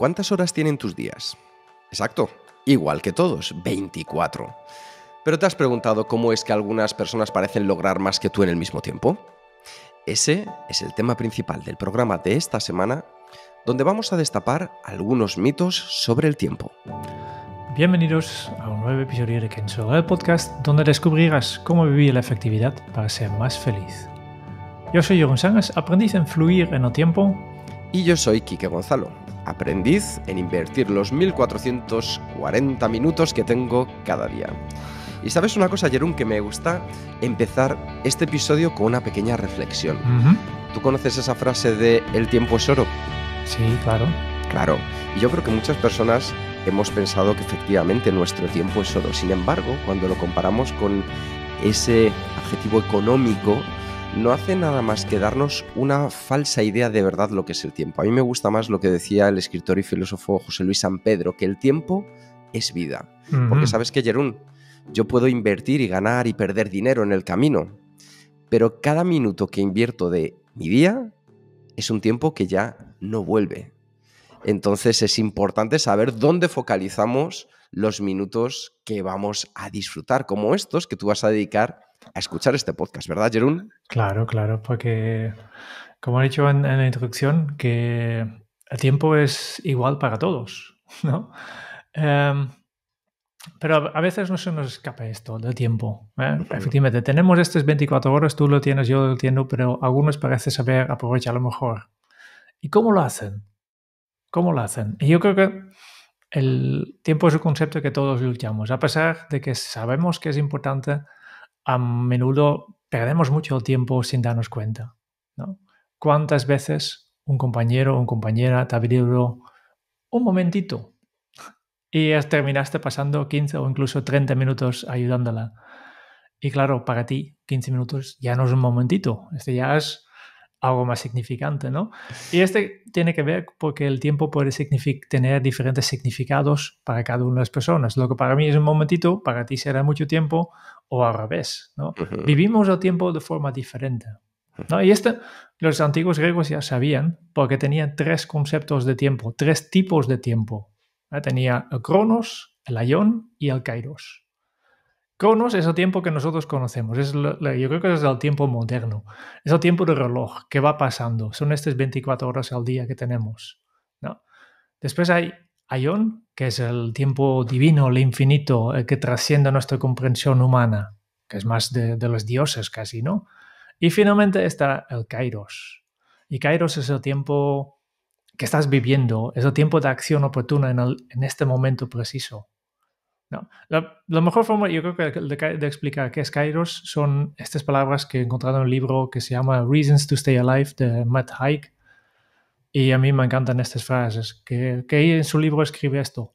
¿Cuántas horas tienen tus días? Exacto, igual que todos, 24. Pero ¿te has preguntado cómo es que algunas personas parecen lograr más que tú en el mismo tiempo? Ese es el tema principal del programa de esta semana, donde vamos a destapar algunos mitos sobre el tiempo. Bienvenidos a un nuevo episodio de Kenzo, el podcast donde descubrirás cómo vivir la efectividad para ser más feliz. Yo soy Jeroen Sangas, aprendiz en fluir en el tiempo y yo soy Quique Gonzalo, aprendiz en invertir los 1440 minutos que tengo cada día. Y sabes una cosa, Jerón, que me gusta empezar este episodio con una pequeña reflexión. ¿Tú conoces esa frase de el tiempo es oro? Sí, claro. Claro. Y yo creo que muchas personas hemos pensado que efectivamente nuestro tiempo es oro. Sin embargo, cuando lo comparamos con ese adjetivo económico no hace nada más que darnos una falsa idea de verdad lo que es el tiempo. A mí me gusta más lo que decía el escritor y filósofo José Luis San Pedro, que el tiempo es vida. Porque sabes que, Jerún, yo puedo invertir y ganar y perder dinero en el camino, pero cada minuto que invierto de mi día es un tiempo que ya no vuelve. Entonces es importante saber dónde focalizamos los minutos que vamos a disfrutar, como estos que tú vas a dedicar a escuchar este podcast, ¿verdad, Jerún? Claro, claro, porque como he dicho en, la introducción, que el tiempo es igual para todos, ¿no? Em, pero a veces no se nos escapa esto del tiempo. ¿eh? Efectivamente, tenemos estos 24 horas, tú lo tienes, yo lo entiendo, pero algunos parece saber aprovecharlo mejor. ¿Y cómo lo hacen? ¿Cómo lo hacen? Y yo creo que el tiempo es un concepto que todos luchamos, a pesar de que sabemos que es importante, a menudo perdemos mucho tiempo sin darnos cuenta. ¿no? ¿Cuántas veces un compañero o una compañera te ha un momentito y terminaste pasando 15 o incluso 30 minutos ayudándola? Y claro, para ti 15 minutos ya no es un momentito, ya es algo más significante, ¿no? Y este tiene que ver porque el tiempo puede tener diferentes significados para cada una de las personas. Lo que para mí es un momentito, para ti será mucho tiempo o al revés, ¿no? Vivimos el tiempo de forma diferente, ¿no? Y este los antiguos griegos ya sabían porque tenían tres conceptos de tiempo, tres tipos de tiempo. Tenía el cronos, el aion y el kairos. Cronos es el tiempo que nosotros conocemos, es yo creo que es el tiempo moderno, es el tiempo del reloj que va pasando, son estas 24 horas al día que tenemos. ¿no? Después hay Aion, que es el tiempo divino, el infinito, el que trasciende nuestra comprensión humana, que es más de, los dioses casi, ¿no? Y finalmente está el Kairos. Y Kairos es el tiempo que estás viviendo, es el tiempo de acción oportuna en, en este momento preciso. No. La, mejor forma, yo creo de, explicar qué es Kairos son estas palabras que he encontrado en un libro que se llama Reasons to Stay Alive de Matt Haig. Y a mí me encantan estas frases, que, en su libro escribe esto.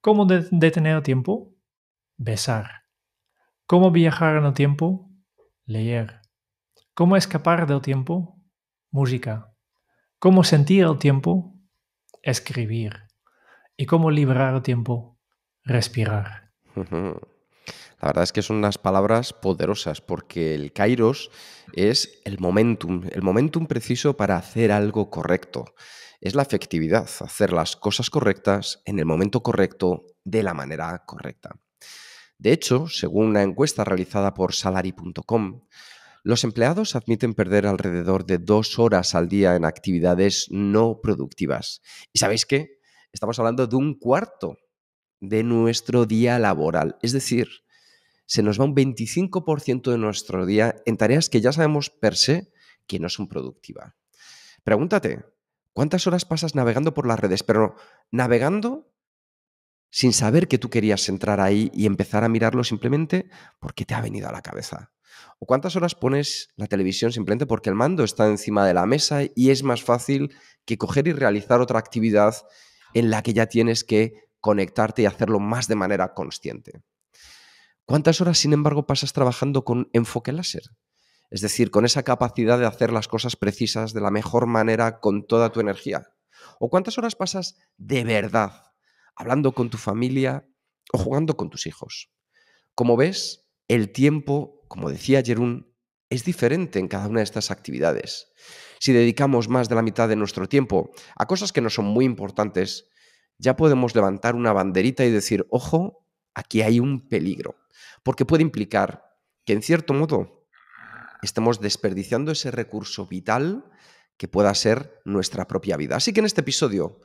¿Cómo detener el tiempo? Besar. ¿Cómo viajar en el tiempo? Leer. ¿Cómo escapar del tiempo? Música. ¿Cómo sentir el tiempo? Escribir. ¿Y cómo liberar el tiempo? respirar. La verdad es que son unas palabras poderosas porque el kairos es el momentum, el momentum preciso para hacer algo correcto. Es la efectividad, hacer las cosas correctas en el momento correcto, de la manera correcta. De hecho, según una encuesta realizada por salary.com, los empleados admiten perder alrededor de dos horas al día en actividades no productivas. ¿Y sabéis qué? Estamos hablando de un cuarto de nuestro día laboral. Es decir, se nos va un 25% de nuestro día en tareas que ya sabemos per se que no son productivas. Pregúntate, ¿cuántas horas pasas navegando por las redes? Pero navegando sin saber que tú querías entrar ahí y empezar a mirarlo simplemente porque te ha venido a la cabeza. ¿O cuántas horas pones la televisión simplemente porque el mando está encima de la mesa y es más fácil que coger y realizar otra actividad en la que ya tienes que conectarte y hacerlo más de manera consciente. ¿Cuántas horas, sin embargo, pasas trabajando con enfoque láser? Es decir, con esa capacidad de hacer las cosas precisas de la mejor manera con toda tu energía. ¿O cuántas horas pasas de verdad hablando con tu familia o jugando con tus hijos? Como ves, el tiempo, como decía Jerún, es diferente en cada una de estas actividades. Si dedicamos más de la mitad de nuestro tiempo a cosas que no son muy importantes, ya podemos levantar una banderita y decir, ojo, aquí hay un peligro, porque puede implicar que en cierto modo estemos desperdiciando ese recurso vital que pueda ser nuestra propia vida. Así que en este episodio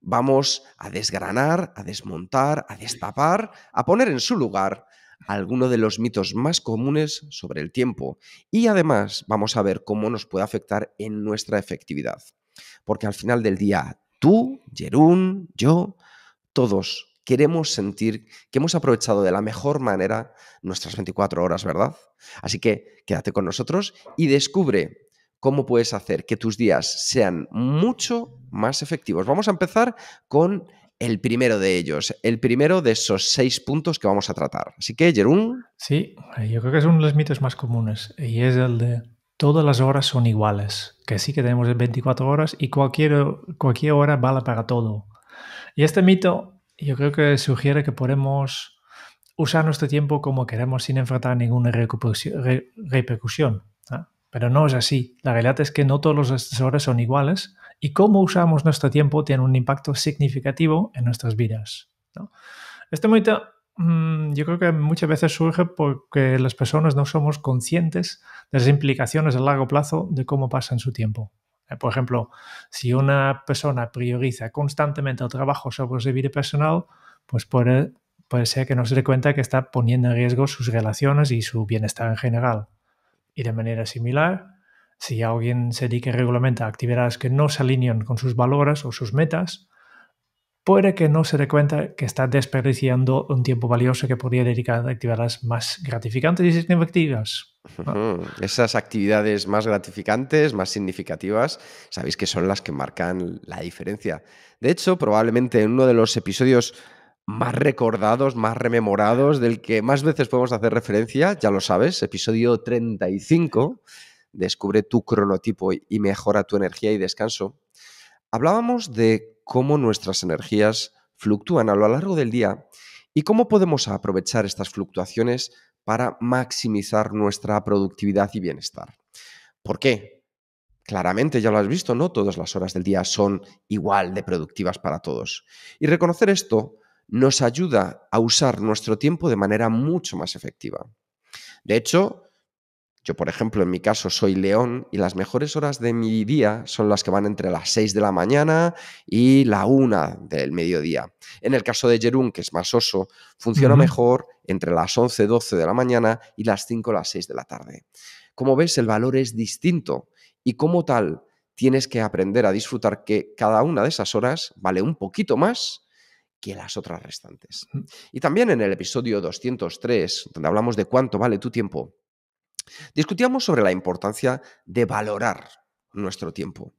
vamos a desgranar, a desmontar, a destapar, a poner en su lugar alguno de los mitos más comunes sobre el tiempo y además vamos a ver cómo nos puede afectar en nuestra efectividad. Porque al final del día, Tú, Jerún, yo, todos queremos sentir que hemos aprovechado de la mejor manera nuestras 24 horas, ¿verdad? Así que quédate con nosotros y descubre cómo puedes hacer que tus días sean mucho más efectivos. Vamos a empezar con el primero de ellos, el primero de esos seis puntos que vamos a tratar. Así que, Jerún. Sí, yo creo que es uno de los mitos más comunes y es el de todas las horas son iguales, que sí que tenemos 24 horas y cualquier, cualquier hora vale para todo. Y este mito yo creo que sugiere que podemos usar nuestro tiempo como queremos sin enfrentar ninguna repercusión. Pero no es así. La realidad es que no todas las horas son iguales y cómo usamos nuestro tiempo tiene un impacto significativo en nuestras vidas. Este mito Mm, yo creo que muchas veces surge porque las personas no somos conscientes de las implicaciones a largo plazo de cómo pasan su tiempo. Eh, por ejemplo, si una persona prioriza constantemente el trabajo sobre su vida personal, pues puede, ser que no se dé cuenta que está poniendo en riesgo sus relaciones y su bienestar en general. Y de manera similar, si alguien se dedica regularmente a actividades que no se alinean con sus valores o sus metas, puede que no se dé cuenta que está desperdiciando un tiempo valioso que podría dedicar a actividades más gratificantes y significativas. Esas actividades más gratificantes, más significativas, sabéis que son las que marcan la diferencia. De hecho, probablemente en uno de los episodios más recordados, más rememorados, del que más veces podemos hacer referencia, ya lo sabes, episodio 35, descubre tu cronotipo y mejora tu energía y descanso. Hablábamos de cómo nuestras energías fluctúan a lo largo del día y cómo podemos aprovechar estas fluctuaciones para maximizar nuestra productividad y bienestar. ¿Por qué? Claramente ya lo has visto, no todas las horas del día son igual de productivas para todos. Y reconocer esto nos ayuda a usar nuestro tiempo de manera mucho más efectiva. De hecho, yo, por ejemplo, en mi caso soy león y las mejores horas de mi día son las que van entre las 6 de la mañana y la 1 del mediodía. En el caso de Jerún, que es más oso, funciona mejor entre las 11, 12 de la mañana y las 5, las 6 de la tarde. Como ves, el valor es distinto y como tal tienes que aprender a disfrutar que cada una de esas horas vale un poquito más que las otras restantes. Y también en el episodio 203, donde hablamos de cuánto vale tu tiempo, Discutíamos sobre la importancia de valorar nuestro tiempo.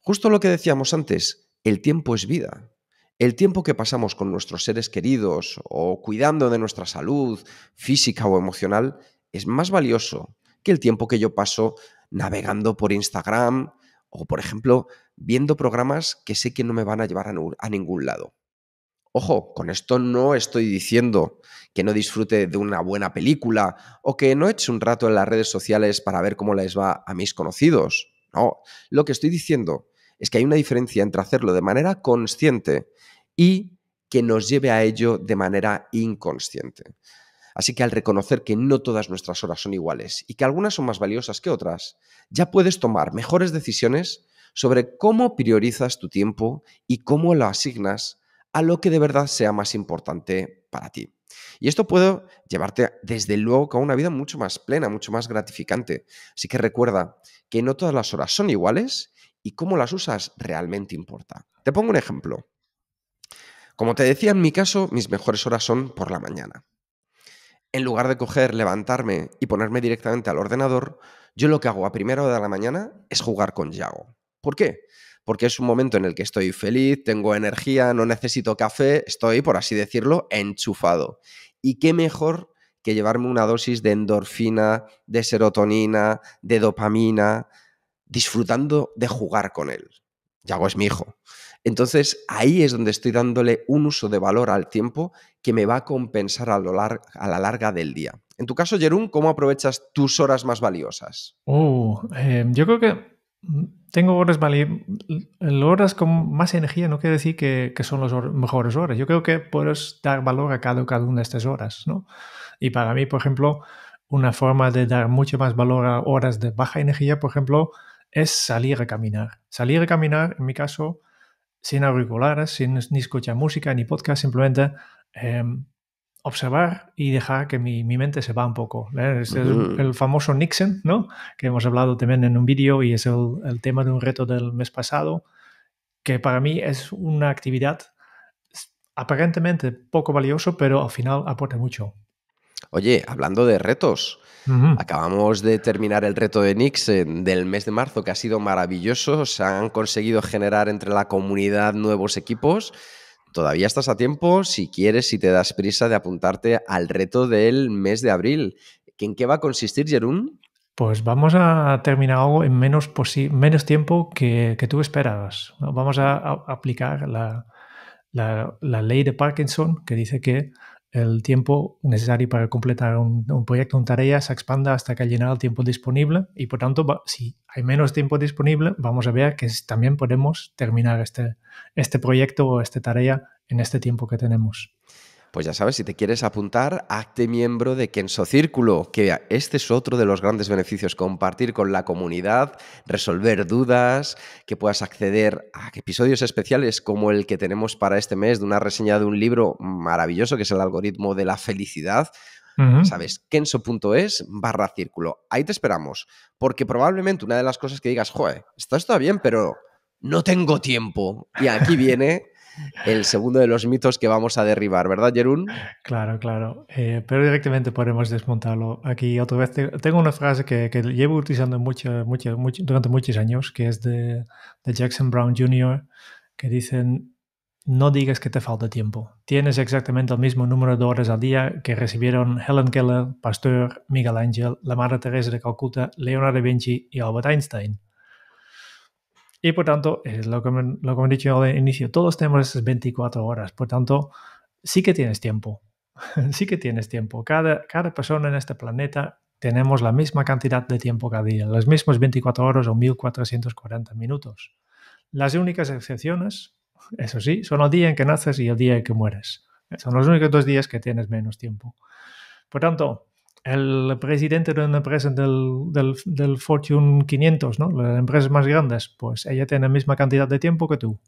Justo lo que decíamos antes, el tiempo es vida. El tiempo que pasamos con nuestros seres queridos o cuidando de nuestra salud física o emocional es más valioso que el tiempo que yo paso navegando por Instagram o, por ejemplo, viendo programas que sé que no me van a llevar a, ningún lado. Ojo, con esto no estoy diciendo que no disfrute de una buena película o que no eche un rato en las redes sociales para ver cómo les va a mis conocidos. No, lo que estoy diciendo es que hay una diferencia entre hacerlo de manera consciente y que nos lleve a ello de manera inconsciente. Así que al reconocer que no todas nuestras horas son iguales y que algunas son más valiosas que otras, ya puedes tomar mejores decisiones sobre cómo priorizas tu tiempo y cómo lo asignas a lo que de verdad sea más importante para ti. Y esto puede llevarte, desde luego, a una vida mucho más plena, mucho más gratificante. Así que recuerda que no todas las horas son iguales y cómo las usas realmente importa. Te pongo un ejemplo. Como te decía, en mi caso, mis mejores horas son por la mañana. En lugar de coger, levantarme y ponerme directamente al ordenador, yo lo que hago a primera hora de la mañana es jugar con Yago. ¿Por qué? porque es un momento en el que estoy feliz, tengo energía, no necesito café, estoy, por así decirlo, enchufado. ¿Y qué mejor que llevarme una dosis de endorfina, de serotonina, de dopamina, disfrutando de jugar con él? Yago es mi hijo. Entonces ahí es donde estoy dándole un uso de valor al tiempo que me va a compensar a, lo la larga del día. En tu caso, Jerún, ¿cómo aprovechas tus horas más valiosas? Uh, eh, yo creo que tengo horas, vale, horas con más energía no quiere decir que, son las mejores horas. Yo creo que puedes dar valor a cada, cada una de estas horas, ¿no? Y para mí, por ejemplo, una forma de dar mucho más valor a horas de baja energía, por ejemplo, es salir a caminar. Salir a caminar, en mi caso, sin auriculares, sin ni escuchar música ni podcast, simplemente em, observar y dejar que mi, mente se va un poco. Este es el, famoso Nixon, ¿no? Que hemos hablado también en un vídeo y es el, tema de un reto del mes pasado, que para mí es una actividad aparentemente poco valioso, pero al final aporta mucho. Oye, hablando de retos, acabamos de terminar el reto de Nixon del mes de marzo, que ha sido maravilloso. Se han conseguido generar entre la comunidad nuevos equipos todavía estás a tiempo si quieres, si te das prisa de apuntarte al reto del mes de abril. ¿En qué va a consistir, Jerún? Pues vamos a terminar algo en menos, menos tiempo que, tú esperabas. Vamos a, aplicar la, ley de Parkinson que dice que el tiempo necesario para completar un, proyecto, una tarea, se expanda hasta que llenado el tiempo disponible y por tanto, si hay menos tiempo disponible, vamos a ver que también podemos terminar este, este proyecto o esta tarea en este tiempo que tenemos. Pues ya sabes, si te quieres apuntar, hazte miembro de Kenso Círculo, que este es otro de los grandes beneficios, compartir con la comunidad, resolver dudas, que puedas acceder a episodios especiales como el que tenemos para este mes de una reseña de un libro maravilloso que es el algoritmo de la felicidad. ¿Sabes? Kenso.es barra círculo. Ahí te esperamos. Porque probablemente una de las cosas que digas, joder, esto está bien, pero no tengo tiempo. Y aquí viene el segundo de los mitos que vamos a derribar, ¿verdad, Jerún? Claro, claro. Eh, pero directamente podemos desmontarlo. Aquí otra vez tengo una frase que, llevo utilizando durante muchos años, que es de, de Jackson Brown Jr., que dicen, no digas que te falta tiempo. Tienes exactamente el mismo número de horas al día que recibieron Helen Keller, Pasteur, Miguel Ángel, la Madre Teresa de Calcuta, Leonardo da Vinci y Albert Einstein. Y por tanto, es lo que, me, lo he dicho al inicio, todos tenemos esas 24 horas, por tanto, sí que tienes tiempo, sí que tienes tiempo. Cada, cada persona en este planeta tenemos la misma cantidad de tiempo cada día, las mismas 24 horas o 1440 minutos. Las únicas excepciones, eso sí, son el día en que naces y el día en que mueres. Son los únicos dos días que tienes menos tiempo. Por tanto, el presidente de una empresa del, Fortune 500, ¿no? Las empresas más grandes, pues ella tiene la misma cantidad de tiempo que tú.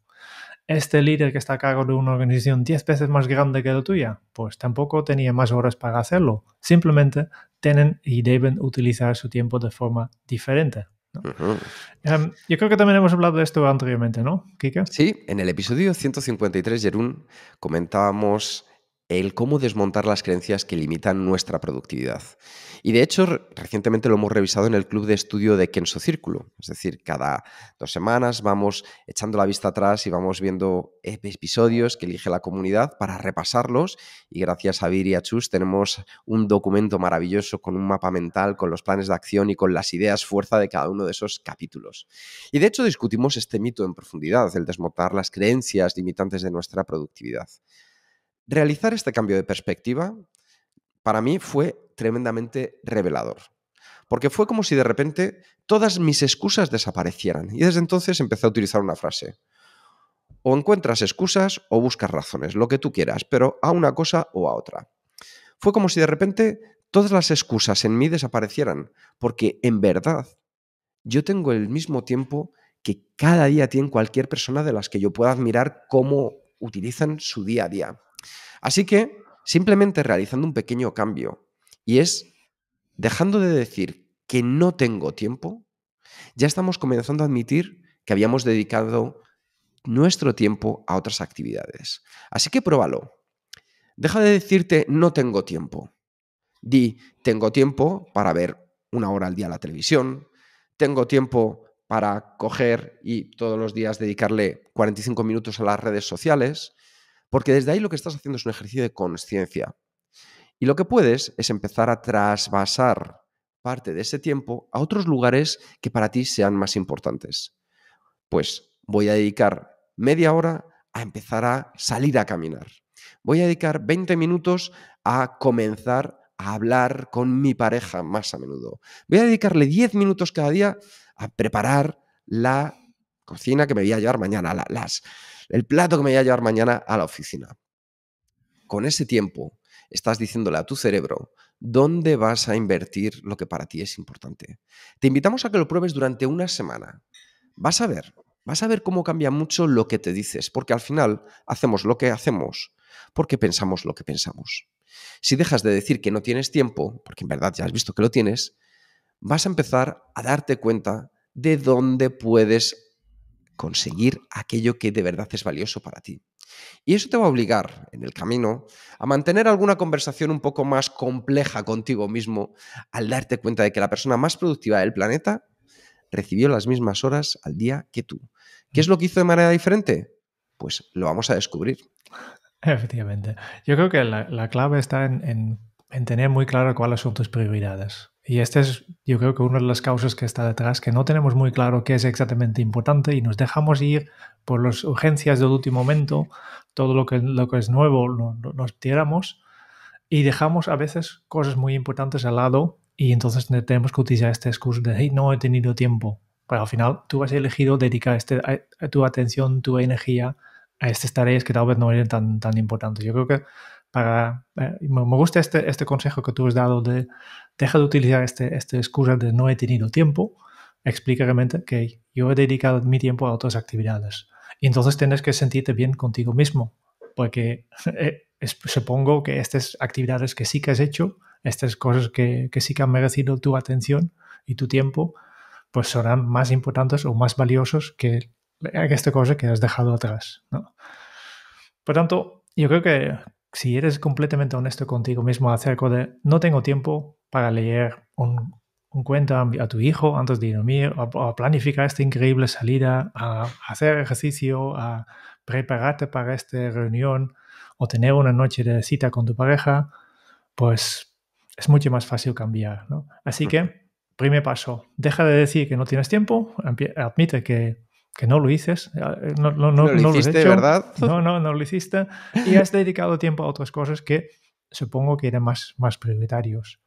Este líder que está a cargo de una organización diez veces más grande que la tuya, pues tampoco tenía más horas para hacerlo. Simplemente tienen y deben utilizar su tiempo de forma diferente. Em, yo creo que también hemos hablado de esto anteriormente, ¿no, Kika? Sí, en el episodio 153, Jerún, comentábamos el cómo desmontar las creencias que limitan nuestra productividad. Y de hecho, recientemente lo hemos revisado en el club de estudio de Kenso Círculo. Es decir, cada dos semanas vamos echando la vista atrás y vamos viendo episodios que elige la comunidad para repasarlos. Y gracias a Vir y Chus tenemos un documento maravilloso con un mapa mental, con los planes de acción y con las ideas fuerza de cada uno de esos capítulos. Y de hecho discutimos este mito en profundidad, el desmontar las creencias limitantes de nuestra productividad. Realizar este cambio de perspectiva para mí fue tremendamente revelador, porque fue como si de repente todas mis excusas desaparecieran y desde entonces empecé a utilizar una frase. O encuentras excusas o buscas razones, lo que tú quieras, pero a una cosa o a otra. Fue como si de repente todas las excusas en mí desaparecieran, porque en verdad yo tengo el mismo tiempo que cada día tiene cualquier persona de las que yo pueda admirar cómo utilizan su día a día. Así que simplemente realizando un pequeño cambio y es dejando de decir que no tengo tiempo, ya estamos comenzando a admitir que habíamos dedicado nuestro tiempo a otras actividades. Así que pruébalo. Deja de decirte no tengo tiempo. Di, tengo tiempo para ver una hora al día la televisión, tengo tiempo para coger y todos los días dedicarle 45 minutos a las redes sociales, porque desde ahí lo que estás haciendo es un ejercicio de conciencia. Y lo que puedes es empezar a trasvasar parte de ese tiempo a otros lugares que para ti sean más importantes. Pues voy a dedicar media hora a empezar a salir a caminar. Voy a dedicar 20 minutos a comenzar a hablar con mi pareja más a menudo. Voy a dedicarle 10 minutos cada día a preparar la cocina que me voy a llevar mañana, las, el plato que me voy a llevar mañana a la oficina. Con ese tiempo estás diciéndole a tu cerebro dónde vas a invertir lo que para ti es importante. Te invitamos a que lo pruebes durante una semana. Vas a ver, vas a ver cómo cambia mucho lo que te dices, porque al final hacemos lo que hacemos, porque pensamos lo que pensamos. Si dejas de decir que no tienes tiempo, porque en verdad ya has visto que lo tienes, vas a empezar a darte cuenta de dónde puedes conseguir aquello que de verdad es valioso para ti. Y eso te va a obligar en el camino a mantener alguna conversación un poco más compleja contigo mismo al darte cuenta de que la persona más productiva del planeta recibió las mismas horas al día que tú. ¿Qué es lo que hizo de manera diferente? Pues lo vamos a descubrir. Efectivamente. Yo creo que la, clave está en tener muy claro cuáles son tus prioridades. Y esta es, yo creo que una de las causas que está detrás, que no tenemos muy claro qué es exactamente importante y nos dejamos ir por las urgencias del último momento, todo lo que, lo que es nuevo nos tiramos y dejamos a veces cosas muy importantes al lado y entonces tenemos que utilizar este excusa de, no he tenido tiempo. Pero al final tú has elegido dedicar este, tu atención, tu energía a estas tareas que tal vez no eran tan, tan importantes. Yo creo que eh, me gusta este, este consejo que tú has dado de deja de utilizar este, esta excusa de no he tenido tiempo. Explica realmente que yo he dedicado mi tiempo a otras actividades. Y entonces tienes que sentirte bien contigo mismo, porque eh, supongo que estas actividades que sí que has hecho, estas cosas que, que sí que han merecido tu atención y tu tiempo, pues serán más importantes o más valiosos que esta cosa que has dejado atrás. ¿no? Por tanto, yo creo que si eres completamente honesto contigo mismo acerca de no tengo tiempo para leer un, cuento a, tu hijo antes de dormir, a, a planificar esta increíble salida, a hacer ejercicio, a prepararte para esta reunión o tener una noche de cita con tu pareja, pues es mucho más fácil cambiar. Así mm. que, primer paso, deja de decir que no tienes tiempo, admite que que no lo hices, lo, hiciste, ¿verdad? No, no, no lo hiciste y has dedicado tiempo a otras cosas que supongo que eran más, más prioritarios.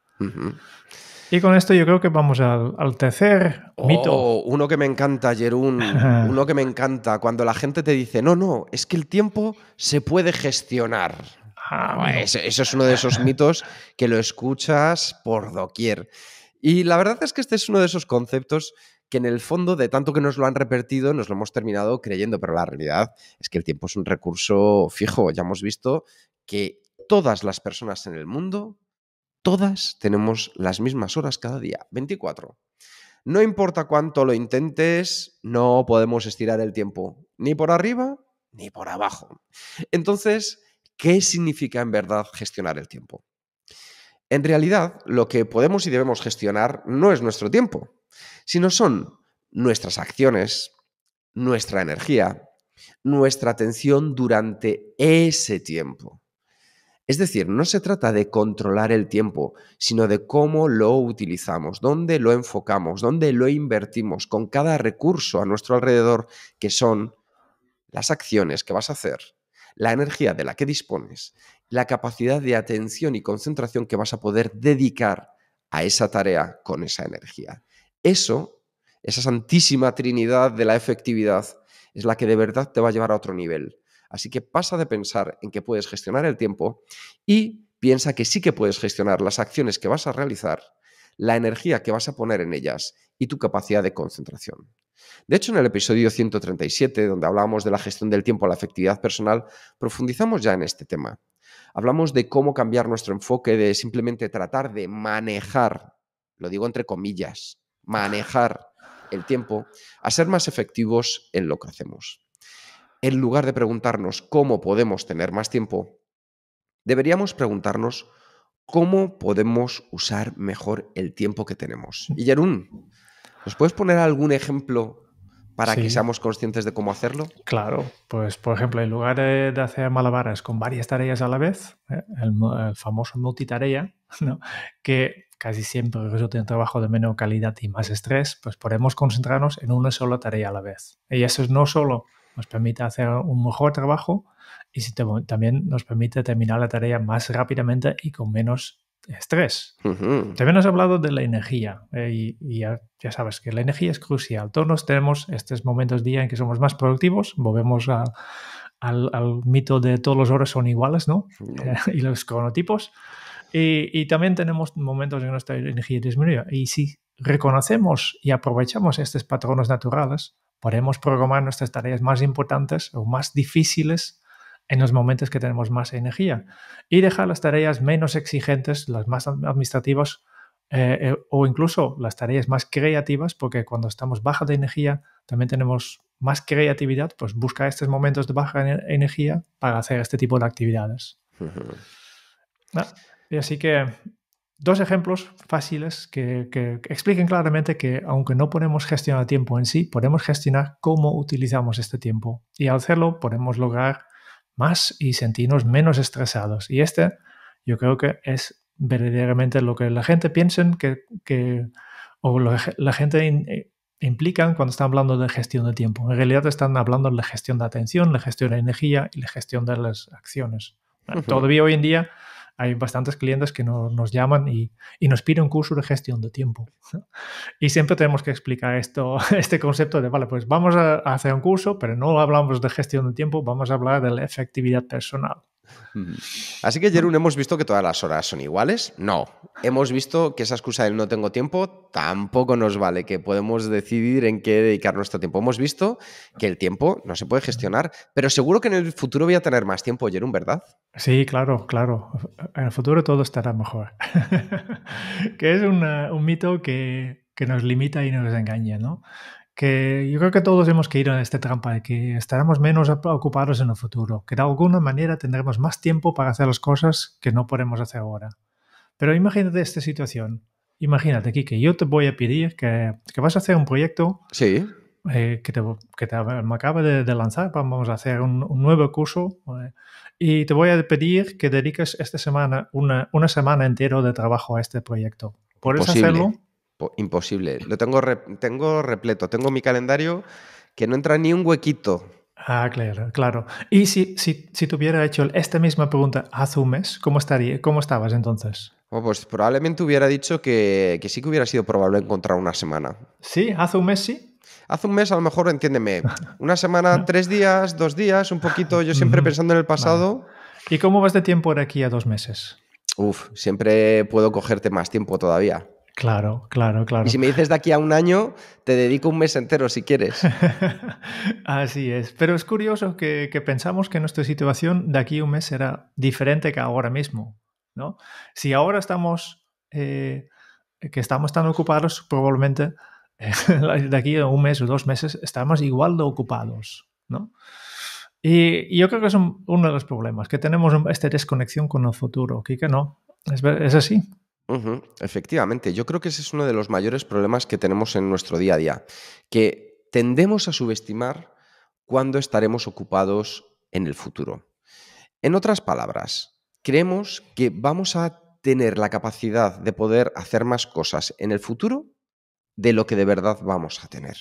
Y con esto yo creo que vamos al, tercer mito. Oh, uno que me encanta, Jerún, uno que me encanta, cuando la gente te dice, no, no, es que el tiempo se puede gestionar. Ah, eso es uno de esos mitos que lo escuchas por doquier. Y la verdad es que este es uno de esos conceptos que en el fondo, de tanto que nos lo han repetido, nos lo hemos terminado creyendo, pero la realidad es que el tiempo es un recurso fijo. Ya hemos visto que todas las personas en el mundo, todas tenemos las mismas horas cada día, 24. No importa cuánto lo intentes, no podemos estirar el tiempo, ni por arriba ni por abajo. Entonces, ¿qué significa en verdad gestionar el tiempo? En realidad, lo que podemos y debemos gestionar no es nuestro tiempo, sino son nuestras acciones, nuestra energía, nuestra atención durante ese tiempo. Es decir, no se trata de controlar el tiempo, sino de cómo lo utilizamos, dónde lo enfocamos, dónde lo invertimos con cada recurso a nuestro alrededor, que son las acciones que vas a hacer, la energía de la que dispones, la capacidad de atención y concentración que vas a poder dedicar a esa tarea con esa energía. Eso, esa santísima trinidad de la efectividad, es la que de verdad te va a llevar a otro nivel. Así que pasa de pensar en que puedes gestionar el tiempo y piensa que sí que puedes gestionar las acciones que vas a realizar, la energía que vas a poner en ellas y tu capacidad de concentración. De hecho, en el episodio 137, donde hablábamos de la gestión del tiempo a la efectividad personal, profundizamos ya en este tema. Hablamos de cómo cambiar nuestro enfoque de simplemente tratar de manejar, lo digo entre comillas, manejar el tiempo, a ser más efectivos en lo que hacemos. En lugar de preguntarnos cómo podemos tener más tiempo, deberíamos preguntarnos cómo podemos usar mejor el tiempo que tenemos. Mm. Y Jerún, ¿nos puedes poner algún ejemplo para que seamos conscientes de cómo hacerlo? Claro, pues por ejemplo, en lugar de hacer malabaras con varias tareas a la vez, ¿eh? el, famoso multitarea, ¿no? que casi siempre resulta en trabajo de menor calidad y más estrés, pues podemos concentrarnos en una sola tarea a la vez. Y eso no solo nos permite hacer un mejor trabajo, y también nos permite terminar la tarea más rápidamente y con menos estrés. También has hablado de la energía eh, y, ya, sabes que la energía es crucial. Todos nos tenemos estos momentos día en que somos más productivos, volvemos al, mito de todos los horas son iguales, ¿no? y los cronotipos. Y, y, también tenemos momentos en que nuestra energía disminuye. Y si reconocemos y aprovechamos estos patrones naturales, podemos programar nuestras tareas más importantes o más difíciles en los momentos que tenemos más energía y dejar las tareas menos exigentes, las más administrativas eh, eh, o incluso las tareas más creativas, porque cuando estamos bajas de energía también tenemos más creatividad, pues busca estos momentos de baja energía para hacer este tipo de actividades. Ah, y así que dos ejemplos fáciles que, expliquen claramente que aunque no podemos gestionar tiempo en sí, podemos gestionar cómo utilizamos este tiempo. Y al hacerlo podemos lograr más y sentirnos menos estresados. Y este yo creo que es verdaderamente lo que la gente piensa que, que, o la gente eh, implican cuando están hablando de gestión de tiempo. En realidad están hablando de la gestión de atención, la gestión de energía y la gestión de las acciones. Todavía hoy en día hay bastantes clientes que nos llaman y, nos piden un curso de gestión de tiempo. Y siempre tenemos que explicar esto, este concepto de, vale, pues vamos a hacer un curso, pero no hablamos de gestión de tiempo, vamos a hablar de la efectividad personal. Así que, Jerón, hemos visto que todas las horas son iguales. No. Hemos visto que esa excusa del no tengo tiempo tampoco nos vale, que podemos decidir en qué dedicar nuestro tiempo. Hemos visto que el tiempo no se puede gestionar, pero seguro que en el futuro voy a tener más tiempo, Jerón, ¿verdad? Sí, claro, claro. En el futuro todo estará mejor. que es un mito que, que nos limita y nos engaña, ¿no? que yo creo que todos hemos que ir en esta trampa de que estaremos menos ocupados en el futuro, que de alguna manera tendremos más tiempo para hacer las cosas que no podemos hacer ahora. Pero imagínate esta situación. Imagínate, que yo te voy a pedir que, que vas a hacer un proyecto sí. Eh, que, que me acaba de, lanzar, vamos a hacer un, nuevo curso, eh, y te voy a pedir que dediques esta semana una, una semana entera de trabajo a este proyecto. ¿Puedes Posible. hacerlo? imposible. Lo tengo, tengo repleto, tengo mi calendario que no entra ni un huequito. Ah, claro, claro. Y si, si, te hubiera hecho esta misma pregunta hace un mes, ¿cómo, estaría, cómo estabas entonces? Oh, pues probablemente hubiera dicho que, sí que hubiera sido probable encontrar una semana. ¿Sí? ¿Hace un mes sí? Hace un mes, a lo mejor, entiéndeme, una semana, tres días, dos días, un poquito, yo siempre pensando en el pasado. ¿Y cómo vas de tiempo de aquí a dos meses? Uf, siempre puedo cogerte más tiempo todavía. Claro, claro, claro. Y si me dices de aquí a un año, te dedico un mes entero si quieres. Así es. Pero es curioso que, pensamos que nuestra situación de aquí a un mes será diferente que ahora mismo, ¿no? Si ahora estamos, eh, que estamos tan ocupados, probablemente eh, de aquí a un mes o dos meses estamos igual de ocupados, ¿no? Y, yo creo que es uno de los problemas, que tenemos esta desconexión con el futuro, que no, es así. Efectivamente, yo creo que ese es uno de los mayores problemas que tenemos en nuestro día a día, que tendemos a subestimar cuándo estaremos ocupados en el futuro. En otras palabras, creemos que vamos a tener la capacidad de poder hacer más cosas en el futuro de lo que de verdad vamos a tener.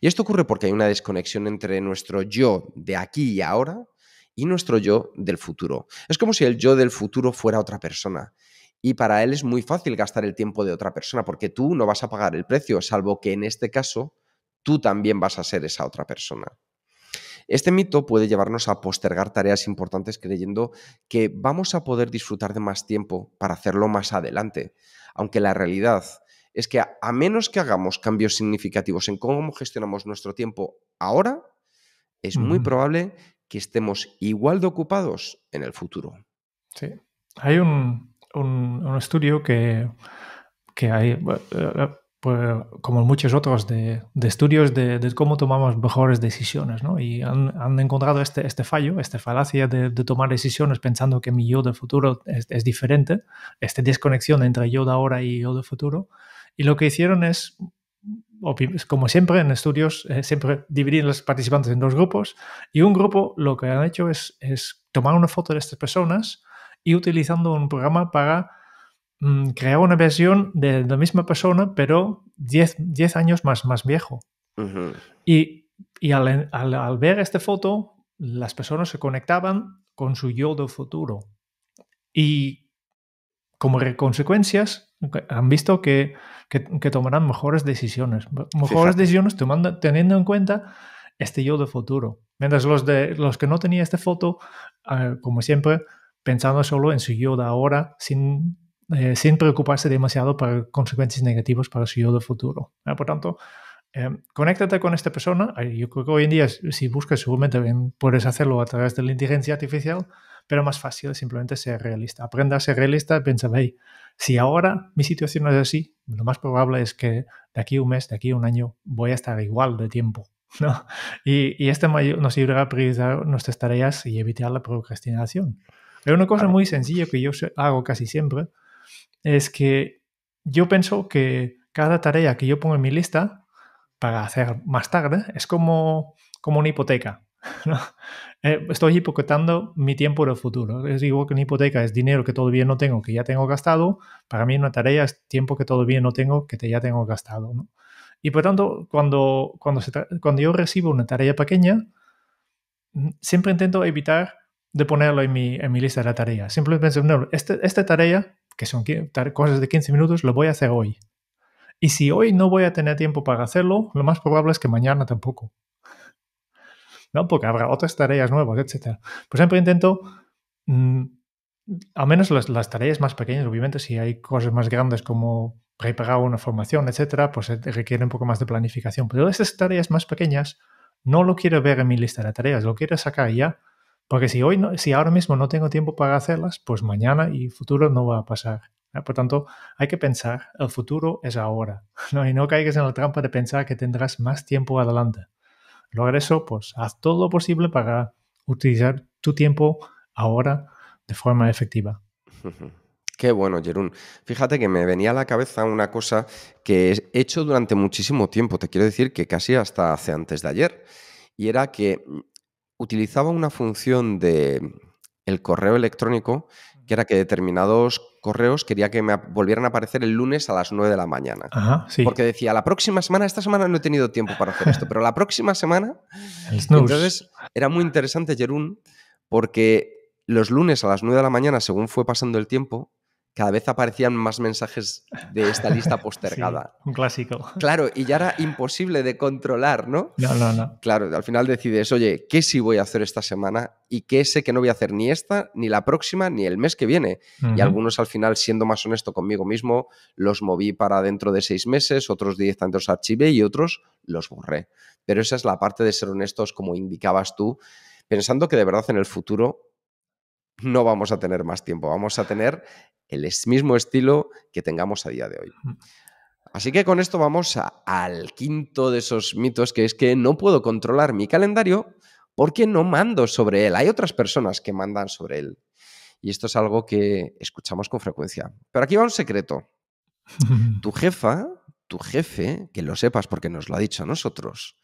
Y esto ocurre porque hay una desconexión entre nuestro yo de aquí y ahora y nuestro yo del futuro. Es como si el yo del futuro fuera otra persona y para él es muy fácil gastar el tiempo de otra persona porque tú no vas a pagar el precio, salvo que en este caso tú también vas a ser esa otra persona. Este mito puede llevarnos a postergar tareas importantes creyendo que vamos a poder disfrutar de más tiempo para hacerlo más adelante, aunque la realidad es que a, menos que hagamos cambios significativos en cómo gestionamos nuestro tiempo ahora, es muy probable que estemos igual de ocupados en el futuro. Sí. Hay un, un, estudio que, hay, eh, eh, pues, como muchos otros, de, estudios de, cómo tomamos mejores decisiones, ¿no? Y han, encontrado este, este fallo, esta falacia de, tomar decisiones pensando que mi yo del futuro es, diferente, esta desconexión entre yo de ahora y yo de futuro. Y lo que hicieron es, como siempre en estudios, eh, siempre dividir a los participantes en dos grupos y un grupo lo que han hecho es, es tomar una foto de estas personas y utilizando un programa para mm, crear una versión de la misma persona, pero 10, años más, más viejo. Y, al, ver esta foto, las personas se conectaban con su yo del futuro. Y como consecuencias, han visto que, tomarán mejores decisiones. Mejores decisiones tomando, teniendo en cuenta este yo del futuro. Mientras los, de, los que no tenían esta foto, eh, como siempre, pensando solo en su yo de ahora, sin, eh, sin preocuparse demasiado por consecuencias negativas para su yo de futuro. Ah, por tanto, em, conéctate con esta persona. Yo creo que hoy en día, si buscas, seguramente em, puedes hacerlo a través de la inteligencia artificial, pero más fácil simplemente ser realista. Aprenda a ser realista y si ahora mi situación es así, lo más probable es que de aquí a un mes, de aquí a un año, voy a estar igual de tiempo. ¿no? Y, y este nos ayudará a priorizar nuestras tareas y evitar la procrastinación una cosa muy sencilla que yo hago casi siempre es que yo pienso que cada tarea que yo pongo en mi lista para hacer más tarde es como, como una hipoteca. Eh, estoy hipotecando mi tiempo del futuro. Es igual que una hipoteca es dinero que todavía no tengo, que ya tengo gastado. Para mí una tarea es tiempo que todavía no tengo, que ya tengo gastado. Y por tanto, cuando, cuando, cuando yo recibo una tarea pequeña, mm, siempre intento evitar de ponerlo en mi, en mi lista de tareas Simplemente pensé, no, este, esta tarea, que son cosas de 15 minutos, lo voy a hacer hoy. Y si hoy no voy a tener tiempo para hacerlo, lo más probable es que mañana tampoco. ¿No? Porque habrá otras tareas nuevas, etc. pues siempre intento, mm, al menos las, las, tareas más pequeñas, obviamente, si hay cosas más grandes como preparar una formación, etc., pues requiere un poco más de planificación. Pero esas tareas más pequeñas no lo quiero ver en mi lista de tareas, lo quiero sacar ya porque si hoy, no, si ahora mismo no tengo tiempo para hacerlas, pues mañana y futuro no va a pasar. Por tanto, hay que pensar, el futuro es ahora, y no caigas en la trampa de pensar que tendrás más tiempo adelante. Luego eso, pues haz todo lo posible para utilizar tu tiempo ahora de forma efectiva. Qué bueno, Gerún. Fíjate que me venía a la cabeza una cosa que he hecho durante muchísimo tiempo, te quiero decir que casi hasta hace antes de ayer, y era que utilizaba una función de el correo electrónico que era que determinados correos quería que me volvieran a aparecer el lunes a las 9 de la mañana. Porque decía, la próxima semana, esta semana no he tenido tiempo para hacer esto, pero la próxima semana... entonces era muy interesante, Jerún, porque los lunes a las 9 de la mañana, según fue pasando el tiempo, cada vez aparecían más mensajes de esta lista postergada. un clásico. Claro, y ya era imposible de controlar, ¿no? No, no, no. Claro, al final decides, oye, ¿qué sí voy a hacer esta semana y qué sé que no voy a hacer ni esta, ni la próxima, ni el mes que viene? Y algunos al final, siendo más honesto conmigo mismo, los moví para dentro de seis meses, otros directamente los archivé y otros los borré. Pero esa es la parte de ser honestos, como indicabas tú, pensando que de verdad en el futuro no vamos a tener más tiempo, vamos a tener el mismo estilo que tengamos a día de hoy. Así que con esto vamos al quinto de esos mitos, que es que no puedo controlar mi calendario porque no mando sobre él. Hay otras personas que mandan sobre él. Y esto es algo que escuchamos con frecuencia. Pero aquí va un secreto. Tu jefa, tu jefe, que lo sepas porque nos lo ha dicho a nosotros,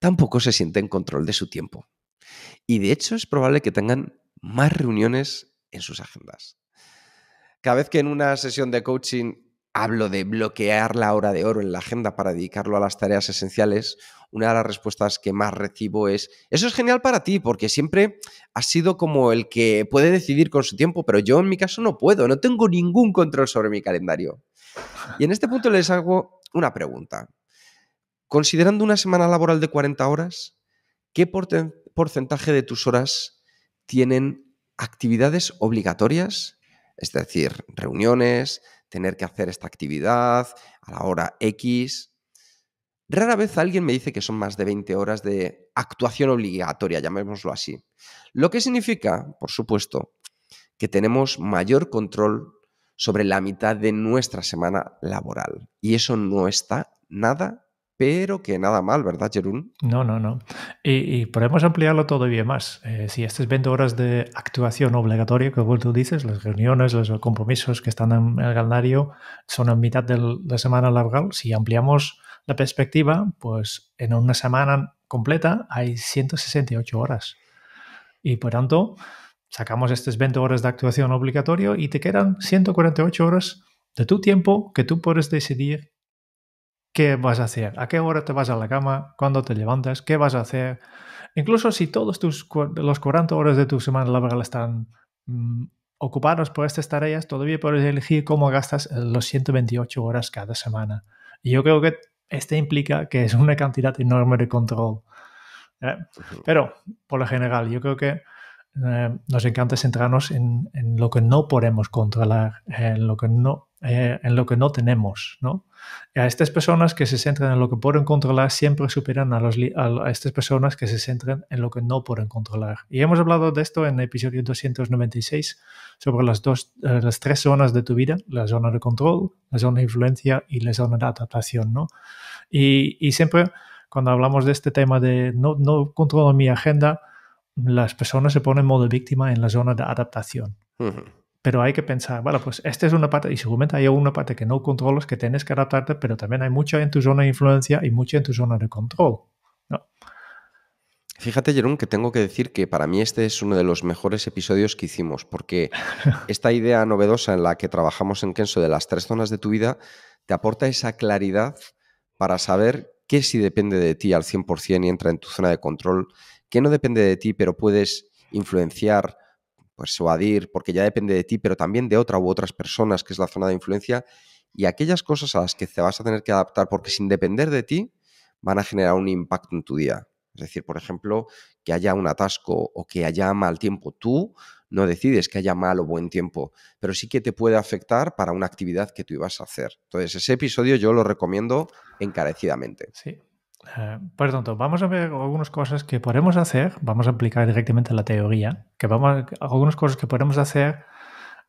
tampoco se siente en control de su tiempo. Y de hecho es probable que tengan más reuniones en sus agendas. Cada vez que en una sesión de coaching hablo de bloquear la hora de oro en la agenda para dedicarlo a las tareas esenciales, una de las respuestas que más recibo es, eso es genial para ti, porque siempre has sido como el que puede decidir con su tiempo, pero yo en mi caso no puedo, no tengo ningún control sobre mi calendario. Y en este punto les hago una pregunta. Considerando una semana laboral de 40 horas, ¿qué porcentaje de tus horas tienen actividades obligatorias, es decir, reuniones, tener que hacer esta actividad a la hora X. Rara vez alguien me dice que son más de 20 horas de actuación obligatoria, llamémoslo así. Lo que significa, por supuesto, que tenemos mayor control sobre la mitad de nuestra semana laboral. Y eso no está nada pero que nada mal, ¿verdad, Jerún? No, no, no. Y, podemos ampliarlo todavía más. Eh, si estas 20 horas de actuación obligatoria, como tú dices, las reuniones, los compromisos que están en el calendario son a mitad de la semana laboral, si ampliamos la perspectiva, pues en una semana completa hay 168 horas. Y por tanto, sacamos estas 20 horas de actuación obligatoria y te quedan 148 horas de tu tiempo que tú puedes decidir qué vas a hacer, a qué hora te vas a la cama, cuándo te levantas, qué vas a hacer. Incluso si todos tus los 40 horas de tu semana laboral están mm, ocupados por estas tareas, todavía puedes elegir cómo gastas los 128 horas cada semana. Y yo creo que este implica que es una cantidad enorme de control. ¿eh? Pero, por lo general, yo creo que eh, nos encanta centrarnos en, lo que no podemos controlar, en lo que no eh, en lo que no tenemos, ¿no? A estas personas que se centran en lo que pueden controlar siempre superan a, los a, estas personas que se centran en lo que no pueden controlar. Y hemos hablado de esto en el episodio 296 sobre las, dos, eh, las tres zonas de tu vida, la zona de control, la zona de influencia y la zona de adaptación, ¿no? Y, y siempre cuando hablamos de este tema de no, no controlo mi agenda, las personas se ponen en modo víctima en la zona de adaptación. Uh pero hay que pensar, bueno, pues esta es una parte, y seguramente hay una parte que no controlas, que tienes que adaptarte, pero también hay mucho en tu zona de influencia y mucho en tu zona de control. Fíjate, Jerón, que tengo que decir que para mí este es uno de los mejores episodios que hicimos, porque esta idea novedosa en la que trabajamos en Kenso de las tres zonas de tu vida te aporta esa claridad para saber qué si depende de ti al 100% y entra en tu zona de control, qué no depende de ti, pero puedes influenciar persuadir, porque ya depende de ti, pero también de otra u otras personas, que es la zona de influencia, y aquellas cosas a las que te vas a tener que adaptar, porque sin depender de ti, van a generar un impacto en tu día. Es decir, por ejemplo, que haya un atasco o que haya mal tiempo. Tú no decides que haya mal o buen tiempo, pero sí que te puede afectar para una actividad que tú ibas a hacer. Entonces, ese episodio yo lo recomiendo encarecidamente. Eh, por tanto, vamos a ver algunas cosas que podemos hacer, vamos a aplicar directamente la teoría, que vamos algunas cosas que podemos hacer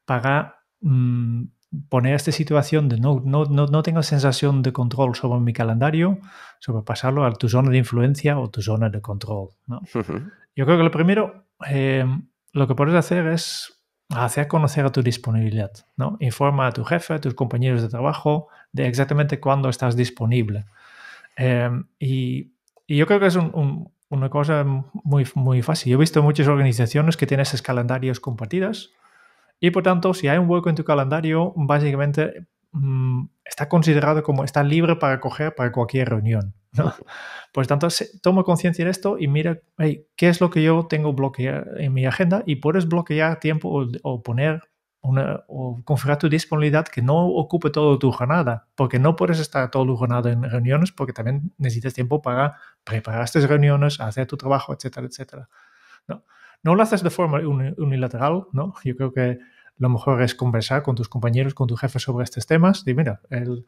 para mm, poner esta situación de no, no, no, no, tengo sensación de control sobre mi calendario, sobre pasarlo a tu zona de influencia o tu zona de control. Yo creo que lo primero, eh, lo que puedes hacer es hacer conocer a tu disponibilidad. Informa a tu jefe, a tus compañeros de trabajo de exactamente cuándo estás disponible. Em, y, yo creo que es una cosa muy, muy fácil. Yo he visto muchas organizaciones que tienen esos calendarios compartidos y por tanto, si hay un hueco en tu calendario, básicamente mm, está considerado como está libre para coger para cualquier reunión. ¿no? Por tanto, toma conciencia de esto y mira qué es lo que yo tengo bloqueado en mi agenda y puedes bloquear tiempo o poner o configurar tu disponibilidad que no ocupe toda tu jornada, porque no puedes estar todo tu jornada en reuniones, porque también necesitas tiempo para preparar estas reuniones, hacer tu trabajo, etcétera, etcétera. No, no lo haces de forma unilateral, ¿no? Yo creo que lo mejor es conversar con tus compañeros, con tu jefe sobre estos temas. Y mira, el,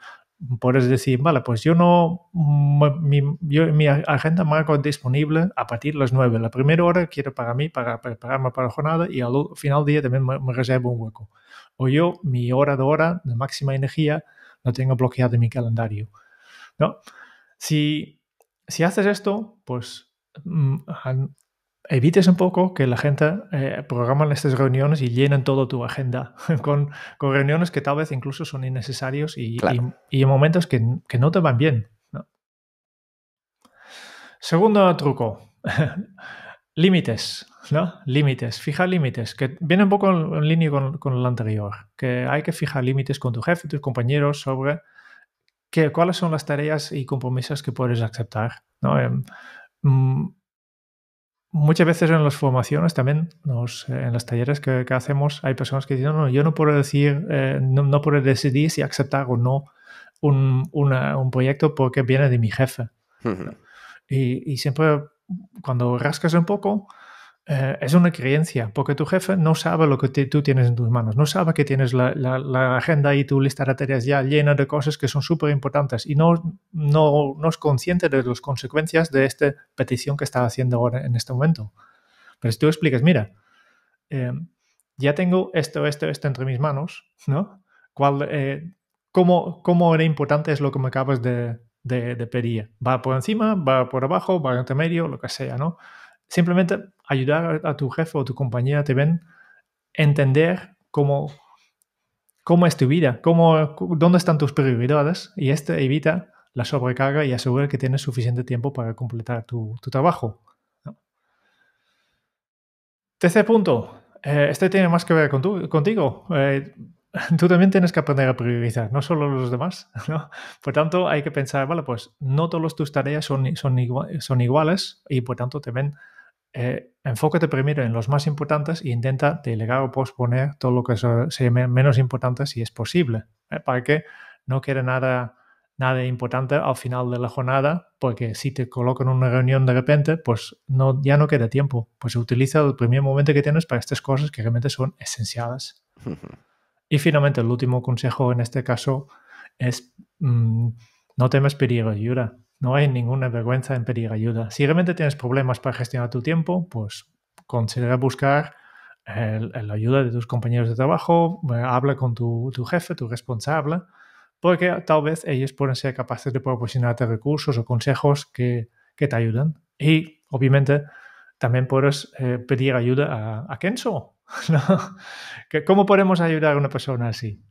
puedes decir, vale, pues yo no, mm, mi, mi agenda marco disponible a partir de las 9. La primera hora quiero para mí, para prepararme para la jornada y al final del día también me, reservo un hueco. O yo, mi hora de hora de máxima energía, no tengo bloqueado en mi calendario. ¿no? Si, si haces esto, pues mm, evites un poco que la gente eh, programan estas reuniones y llenen toda tu agenda con, con, reuniones que tal vez incluso son innecesarios y, en momentos que, no te van bien. Segundo truco, límites, ¿no? Límites, fija límites, que viene un poco en línea con, con el anterior, que hay que fijar límites con tu jefe, tus compañeros sobre cuáles son las tareas y compromisos que puedes aceptar, ¿no? Em, mm, muchas veces en las formaciones también, eh, en los talleres que, que, hacemos, hay personas que dicen, no, yo no puedo decir, eh, no, puedo decidir si aceptar o no un, un proyecto porque viene de mi jefe. y, y, siempre cuando rascas un poco, eh, es una creencia, porque tu jefe no sabe lo que tú tienes en tus manos, no sabe que tienes la, agenda y tu lista de tareas ya llena de cosas que son súper importantes y no, no, no, es consciente de las consecuencias de esta petición que está haciendo ahora en este momento. Pero si tú explicas, mira, eh, ya tengo esto, esto, esto entre mis manos, ¿no? ¿Cuál, eh, cómo, ¿Cómo era importante es lo que me acabas de, de, de pedir? ¿Va por encima? ¿Va por abajo? ¿Va entre medio? Lo que sea, ¿no? Simplemente ayudar a tu jefe o tu compañera te ven entender cómo, cómo es tu vida, cómo, dónde están tus prioridades y esto evita la sobrecarga y asegura que tienes suficiente tiempo para completar tu, trabajo. Tercer punto, eh, este tiene más que ver contigo. Eh, tú también tienes que aprender a priorizar, no solo los demás. Por tanto, hay que pensar, vale, pues no todas tus tareas son, son iguales y por tanto te ven eh, enfócate primero en los más importantes e intenta delegar o posponer todo lo que sea menos importante si es posible, eh, para que no quede nada, nada importante al final de la jornada, porque si te colocan una reunión de repente, pues no, ya no queda tiempo. Pues utiliza el primer momento que tienes para estas cosas que realmente son esenciales. Y finalmente, el último consejo en este caso es... Mm, no temas pedir ayuda. No hay ninguna vergüenza en pedir ayuda. Si realmente tienes problemas para gestionar tu tiempo, pues considera buscar eh, la ayuda de tus compañeros de trabajo, eh, habla con tu, jefe, tu responsable, porque tal vez ellos pueden ser capaces de proporcionarte recursos o consejos que, te ayuden. Y obviamente también puedes eh, pedir ayuda a, a Kenzo. ¿no? ¿Cómo podemos ayudar a una persona así?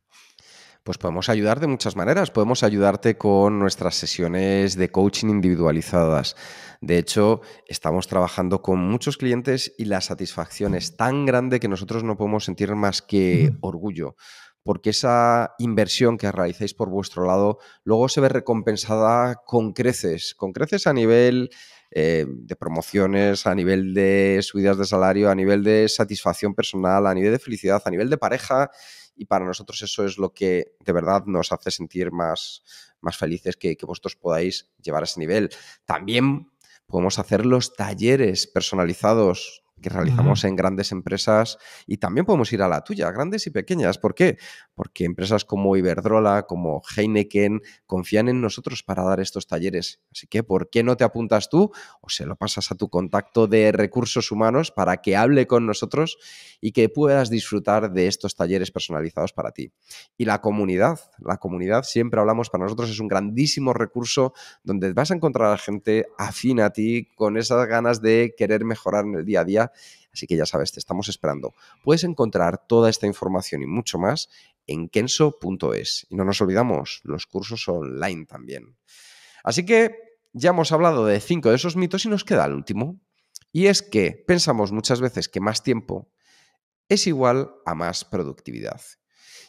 Pues podemos ayudar de muchas maneras. Podemos ayudarte con nuestras sesiones de coaching individualizadas. De hecho, estamos trabajando con muchos clientes y la satisfacción es tan grande que nosotros no podemos sentir más que mm. orgullo porque esa inversión que realizáis por vuestro lado luego se ve recompensada con creces, con creces a nivel eh, de promociones, a nivel de subidas de salario, a nivel de satisfacción personal, a nivel de felicidad, a nivel de pareja y para nosotros eso es lo que de verdad nos hace sentir más, más felices que, vosotros podáis llevar a ese nivel. También podemos hacer los talleres personalizados que realizamos en grandes empresas y también podemos ir a la tuya, grandes y pequeñas. ¿Por qué? porque empresas como Iberdrola, como Heineken, confían en nosotros para dar estos talleres. Así que, ¿por qué no te apuntas tú o se lo pasas a tu contacto de recursos humanos para que hable con nosotros y que puedas disfrutar de estos talleres personalizados para ti? Y la comunidad, la comunidad siempre hablamos para nosotros es un grandísimo recurso donde vas a encontrar a gente afín a ti con esas ganas de querer mejorar en el día a día Así que ya sabes, te estamos esperando. Puedes encontrar toda esta información y mucho más en kenso.es. Y no nos olvidamos, los cursos online también. Así que ya hemos hablado de cinco de esos mitos y nos queda el último. Y es que pensamos muchas veces que más tiempo es igual a más productividad.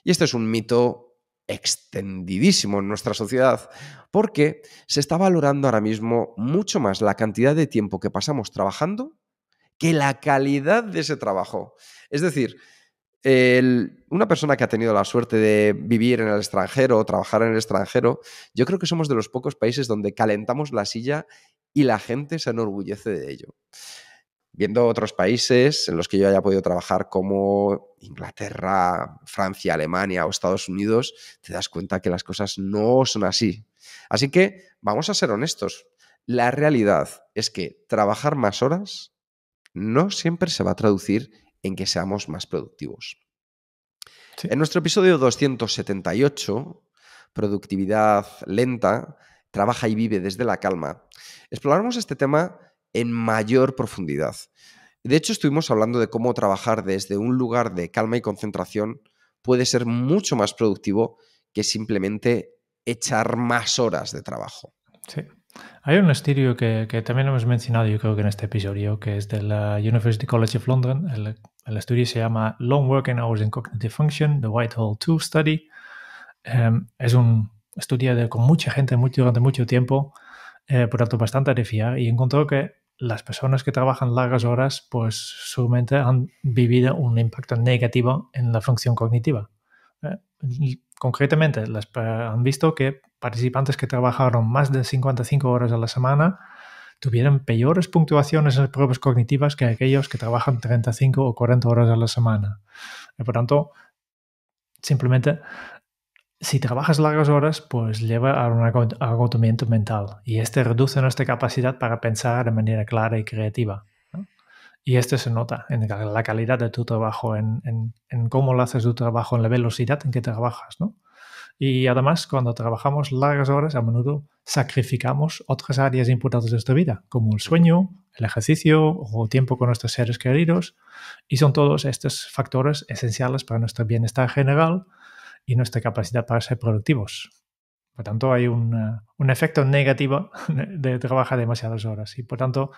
Y este es un mito extendidísimo en nuestra sociedad, porque se está valorando ahora mismo mucho más la cantidad de tiempo que pasamos trabajando que la calidad de ese trabajo. Es decir, una persona que ha tenido la suerte de vivir en el extranjero o trabajar en el extranjero, yo creo que somos de los pocos países donde calentamos la silla y la gente se enorgullece de ello. Viendo otros países en los que yo haya podido trabajar como Inglaterra, Francia, Alemania o Estados Unidos, te das cuenta que las cosas no son así. Así que vamos a ser honestos. La realidad es que trabajar más horas no siempre se va a traducir en que seamos más productivos. En nuestro episodio 278, Productividad Lenta, Trabaja y Vive desde la Calma, exploramos este tema en mayor profundidad. De hecho, estuvimos hablando de cómo trabajar desde un lugar de calma y concentración puede ser mucho más productivo que simplemente echar más horas de trabajo. Sí. Hay un estudio que, que, también hemos mencionado, yo creo que en este episodio, que es de la University College of London, el el estudio se llama Long Working Hours in Cognitive Function, The Whitehall 2 Study. Em, es un estudio con mucha gente mucho durante mucho tiempo, eh, por tanto bastante de y encontró que las personas que trabajan largas horas, pues su mente han vivido un impacto negativo en la función cognitiva. Eh, concretamente, eh, han visto que participantes que trabajaron más de 55 horas a la semana tuvieran peores puntuaciones en pruebas cognitivas que aquellos que trabajan 35 o 40 horas a la semana. Por por tanto, simplemente si trabajas largas horas, pues lleva a un agotamiento mental y este reduce nuestra capacidad para pensar de manera clara y creativa. Y esto se nota en la calidad de tu trabajo, en, cómo lo haces tu trabajo, en la velocidad en que trabajas. ¿no? Y además, cuando trabajamos largas horas, a menudo sacrificamos otras áreas importantes de nuestra vida, como el sueño, el ejercicio o tiempo con nuestros seres queridos. Y son todos estos factores esenciales para nuestro bienestar general y nuestra capacidad para ser productivos. Por tanto, hay un, eh, un efecto negativo de trabajar demasiadas horas. Y por tanto,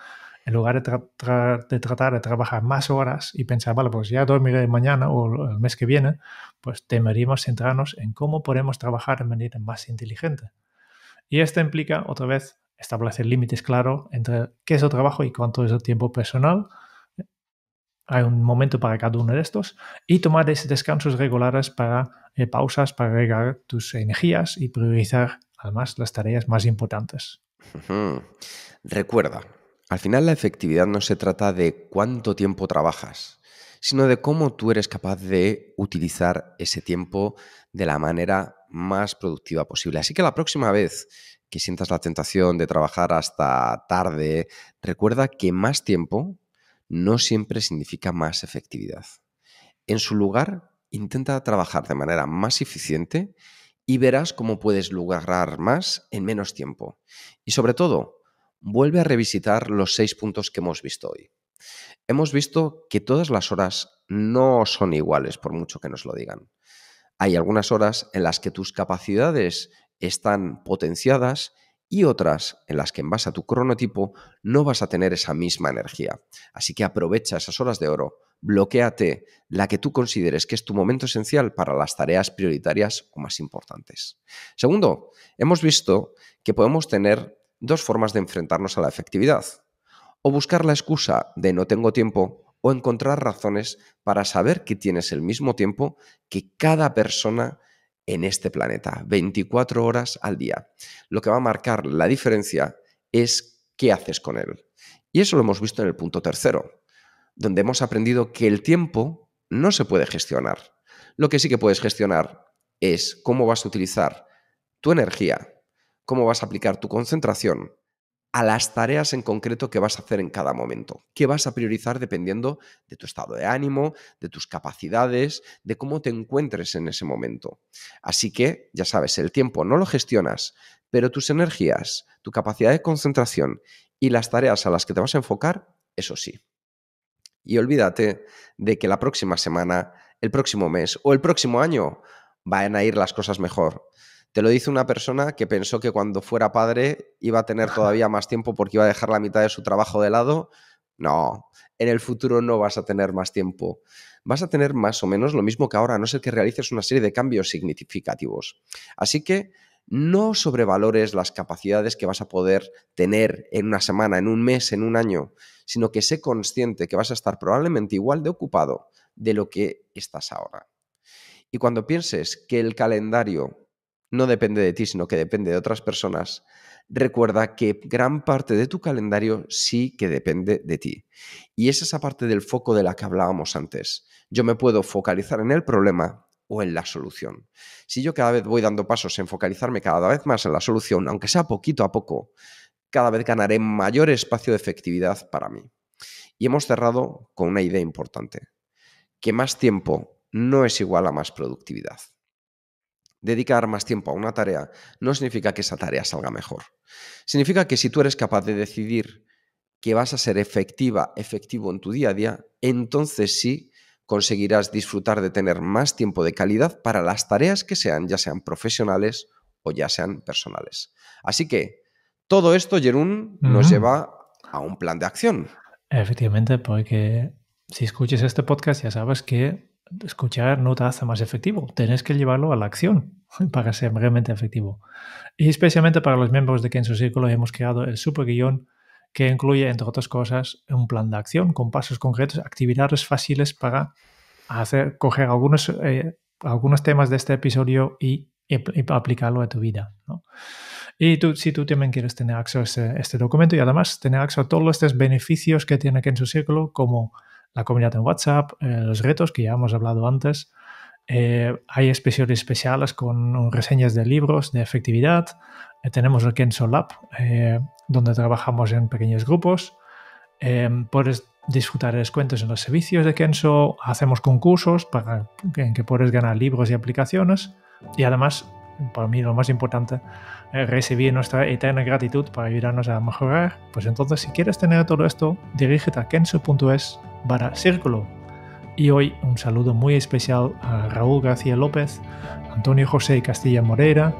en lugar de, tratar de trabajar más horas y pensar, vale, pues ya dormiré mañana o el mes que viene, pues deberíamos centrarnos en cómo podemos trabajar de manera más inteligente. Y esto implica, otra vez, establecer límites claros entre qué es el trabajo y cuánto es el tiempo personal. Hay un momento para cada uno de estos y tomar descansos regulares para eh, pausas, para regar tus energías y priorizar además las tareas más importantes. Recuerda, al final la efectividad no se trata de cuánto tiempo trabajas, sino de cómo tú eres capaz de utilizar ese tiempo de la manera más productiva posible. Así que la próxima vez que sientas la tentación de trabajar hasta tarde, recuerda que más tiempo no siempre significa más efectividad. En su lugar, intenta trabajar de manera más eficiente y verás cómo puedes lograr más en menos tiempo. Y sobre todo, vuelve a revisitar los seis puntos que hemos visto hoy. Hemos visto que todas las horas no son iguales, por mucho que nos lo digan. Hay algunas horas en las que tus capacidades están potenciadas y otras en las que en base a tu cronotipo no vas a tener esa misma energía. Así que aprovecha esas horas de oro, bloqueate la que tú consideres que es tu momento esencial para las tareas prioritarias o más importantes. Segundo, hemos visto que podemos tener dos formas de enfrentarnos a la efectividad. O buscar la excusa de no tengo tiempo o encontrar razones para saber que tienes el mismo tiempo que cada persona en este planeta, 24 horas al día. Lo que va a marcar la diferencia es qué haces con él. Y eso lo hemos visto en el punto tercero, donde hemos aprendido que el tiempo no se puede gestionar. Lo que sí que puedes gestionar es cómo vas a utilizar tu energía cómo vas a aplicar tu concentración a las tareas en concreto que vas a hacer en cada momento, Qué vas a priorizar dependiendo de tu estado de ánimo, de tus capacidades, de cómo te encuentres en ese momento. Así que, ya sabes, el tiempo no lo gestionas, pero tus energías, tu capacidad de concentración y las tareas a las que te vas a enfocar, eso sí. Y olvídate de que la próxima semana, el próximo mes o el próximo año van a ir las cosas mejor te lo dice una persona que pensó que cuando fuera padre iba a tener todavía más tiempo porque iba a dejar la mitad de su trabajo de lado. No, en el futuro no vas a tener más tiempo. Vas a tener más o menos lo mismo que ahora, a no ser que realices una serie de cambios significativos. Así que no sobrevalores las capacidades que vas a poder tener en una semana, en un mes, en un año, sino que sé consciente que vas a estar probablemente igual de ocupado de lo que estás ahora. Y cuando pienses que el calendario no depende de ti, sino que depende de otras personas, recuerda que gran parte de tu calendario sí que depende de ti. Y es esa parte del foco de la que hablábamos antes. Yo me puedo focalizar en el problema o en la solución. Si yo cada vez voy dando pasos en focalizarme cada vez más en la solución, aunque sea poquito a poco, cada vez ganaré mayor espacio de efectividad para mí. Y hemos cerrado con una idea importante, que más tiempo no es igual a más productividad. Dedicar más tiempo a una tarea no significa que esa tarea salga mejor. Significa que si tú eres capaz de decidir que vas a ser efectiva, efectivo en tu día a día, entonces sí conseguirás disfrutar de tener más tiempo de calidad para las tareas que sean, ya sean profesionales o ya sean personales. Así que todo esto, Jerún, nos lleva a un plan de acción. Efectivamente, porque si escuches este podcast ya sabes que escuchar no te hace más efectivo. Tenés que llevarlo a la acción para ser realmente efectivo. Y especialmente para los miembros de Kenzo Círculo hemos creado el super guión que incluye, entre otras cosas, un plan de acción con pasos concretos, actividades fáciles para hacer, coger algunos, eh, algunos temas de este episodio y, aplicarlo a tu vida. Y tú, si tú también quieres tener acceso a este, este, documento y además tener acceso a todos estos beneficios que tiene Kenzo Círculo, como la comunidad en WhatsApp, eh, los retos que ya hemos hablado antes. Eh, hay especiales especiales con reseñas de libros de efectividad. Eh, tenemos el Kenso Lab, donde trabajamos en pequeños grupos. puedes disfrutar de descuentos en los servicios de Kenso. Hacemos concursos para, que puedes ganar libros y aplicaciones. Y además para mí lo más importante, es recibir nuestra eterna gratitud para ayudarnos a mejorar, pues entonces si quieres tener todo esto, dirígete a kenso.es para círculo. Y hoy un saludo muy especial a Raúl García López, Antonio José Castilla Moreira,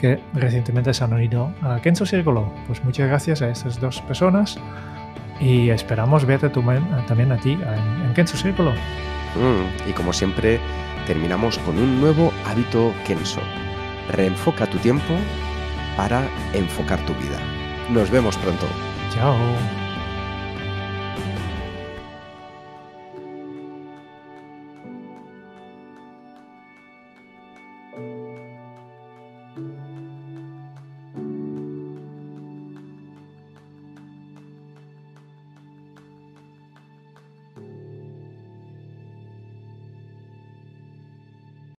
que recientemente se han unido a Kenso Círculo. Pues muchas gracias a estas dos personas y esperamos verte también a ti en, en Kenso Círculo. Mm, y como siempre, terminamos con un nuevo hábito Kenso reenfoca tu tiempo para enfocar tu vida. Nos vemos pronto. Chao.